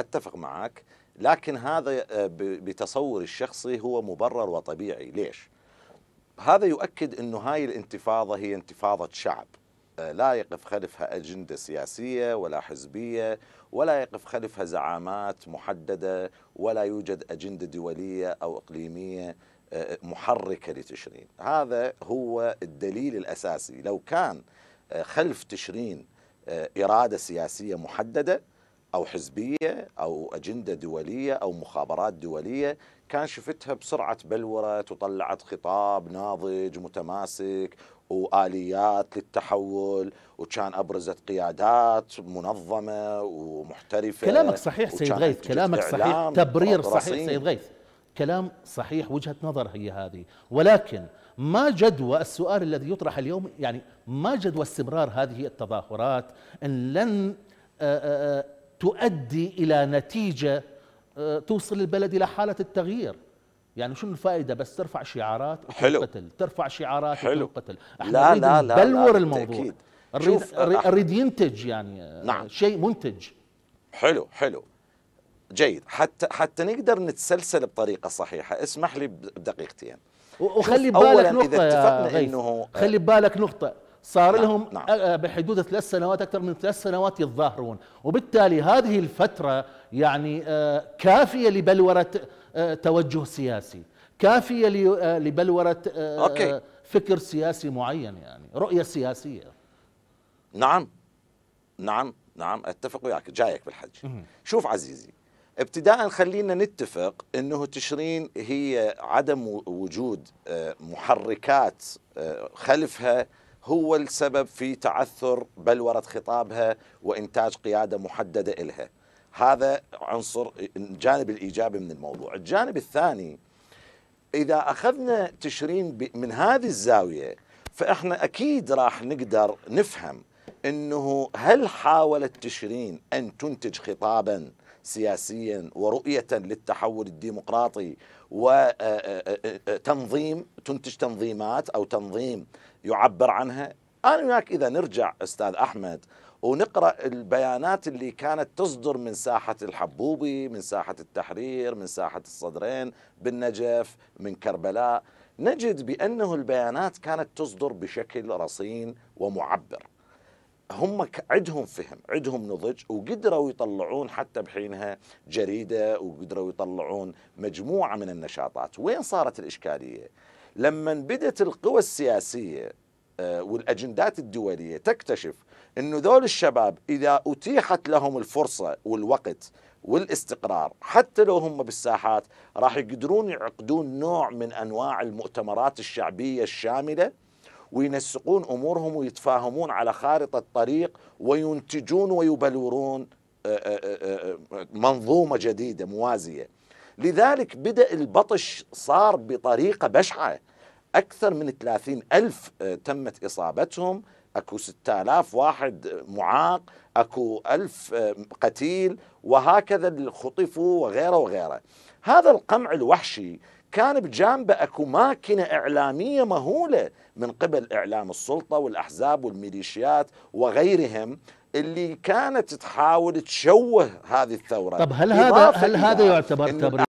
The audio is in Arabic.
اتفق معك لكن هذا آه، بتصوري الشخصي هو مبرر وطبيعي ليش؟ هذا يؤكد انه هاي الانتفاضه هي انتفاضه شعب آه، لا يقف خلفها اجنده سياسيه ولا حزبيه ولا يقف خلفها زعامات محدده ولا يوجد اجنده دوليه او اقليميه آه، محركه لتشرين هذا هو الدليل الاساسي لو كان خلف تشرين اراده سياسيه محدده أو حزبية أو أجندة دولية أو مخابرات دولية كان شفتها بسرعة بلورت وطلعت خطاب ناضج متماسك واليات للتحول وكان ابرزت قيادات منظمه ومحترفه كلامك صحيح سيد غيث كلامك صحيح تبرير صحيح سيد غيث كلام صحيح وجهه نظر هي هذه ولكن ما جدوى السؤال الذي يطرح اليوم يعني ما جدوى استمرار هذه التظاهرات ان لن آه، آه، آه، تؤدي إلى نتيجة آه، توصل البلد إلى حالة التغيير يعني شنو الفائده بس ترفع شعارات حلو قتل ترفع شعارات حلو قتل لا لا لا بلور الموضوع تأكيد. الريد, آه، آه. ينتج يعني نعم. شيء منتج حلو حلو جيد حتى حتى نقدر نتسلسل بطريقه صحيحه اسمح لي بدقيقتين وخلي بالك نقطه إذا اتفقنا انه خلي بالك نقطه صار نعم. لهم نعم. آه، آه، بحدود ثلاث سنوات اكثر من ثلاث سنوات يتظاهرون وبالتالي هذه الفتره يعني آه، كافيه لبلوره توجه سياسي كافيه لبلوره أوكي. فكر سياسي معين يعني رؤيه سياسيه نعم نعم نعم اتفق وياك جايك بالحج شوف عزيزي ابتداء خلينا نتفق انه تشرين هي عدم وجود محركات خلفها هو السبب في تعثر بلورة خطابها وإنتاج قيادة محددة إلها هذا عنصر الجانب الإيجابي من الموضوع الجانب الثاني إذا أخذنا تشرين من هذه الزاوية فإحنا أكيد راح نقدر نفهم انه هل حاولت تشرين ان تنتج خطابا سياسيا ورؤيه للتحول الديمقراطي وتنظيم آه، آه، آه، تنتج تنظيمات او تنظيم يعبر عنها انا وياك اذا نرجع استاذ احمد ونقرا البيانات اللي كانت تصدر من ساحه الحبوبي من ساحه التحرير من ساحه الصدرين بالنجف من كربلاء نجد بانه البيانات كانت تصدر بشكل رصين ومعبر هم عندهم فهم عندهم نضج وقدروا يطلعون حتى بحينها جريدة وقدروا يطلعون مجموعة من النشاطات وين صارت الإشكالية لما بدت القوى السياسية آه، والأجندات الدولية تكتشف أنه ذول الشباب إذا أتيحت لهم الفرصة والوقت والاستقرار حتى لو هم بالساحات راح يقدرون يعقدون نوع من أنواع المؤتمرات الشعبية الشاملة وينسقون أمورهم ويتفاهمون على خارطة طريق وينتجون ويبلورون آه، آه، آه، منظومة جديدة موازية لذلك بدأ البطش صار بطريقة بشعة أكثر من 30 ألف تمت إصابتهم أكو 6000 واحد معاق أكو ألف قتيل وهكذا اللي خطفوا وغيره وغيره هذا القمع الوحشي كان بجانبه اكو ماكينه اعلاميه مهوله من قبل اعلام السلطه والاحزاب والميليشيات وغيرهم اللي كانت تحاول تشوه هذه الثوره طب هل هذا هل هذا يعتبر تبرير